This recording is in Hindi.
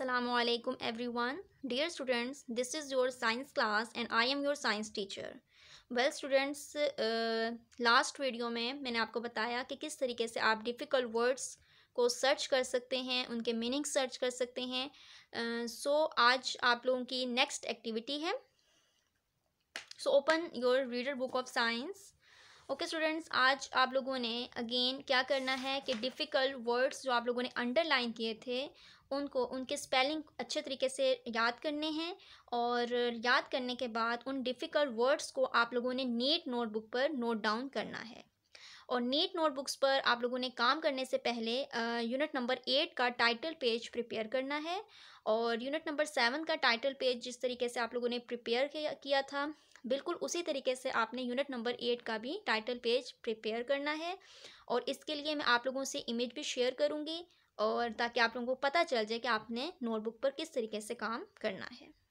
every one dear students this is your science class and I am your science teacher well students last video में मैंने आपको बताया कि किस तरीके से आप डिफ़िकल्ट वर्ड्स को सर्च कर सकते हैं उनके मीनिंग सर्च कर सकते हैं सो uh, so, आज आप लोगों की नेक्स्ट एक्टिविटी है so open your reader book of science okay students आज आप लोगों ने अगेन क्या करना है कि डिफ़िकल्ट वर्ड्स जो आप लोगों ने अंडरलाइन किए थे उनको उनके स्पेलिंग अच्छे तरीके से याद करने हैं और याद करने के बाद उन डिफ़िकल्ट वर्ड्स को आप लोगों ने नीट नोटबुक पर नोट डाउन करना है और नीट नोटबुक्स पर आप लोगों ने काम करने से पहले यूनिट नंबर एट का टाइटल पेज प्रिपेयर करना है और यूनिट नंबर सेवन का टाइटल पेज जिस तरीके से आप लोगों ने प्रिपेयर किया था बिल्कुल उसी तरीके से आपने यूनिट नंबर एट का भी टाइटल पेज प्रिपेयर करना है और इसके लिए मैं आप लोगों से इमेज भी शेयर करूँगी और ताकि आप लोगों को पता चल जाए कि आपने नोटबुक पर किस तरीके से काम करना है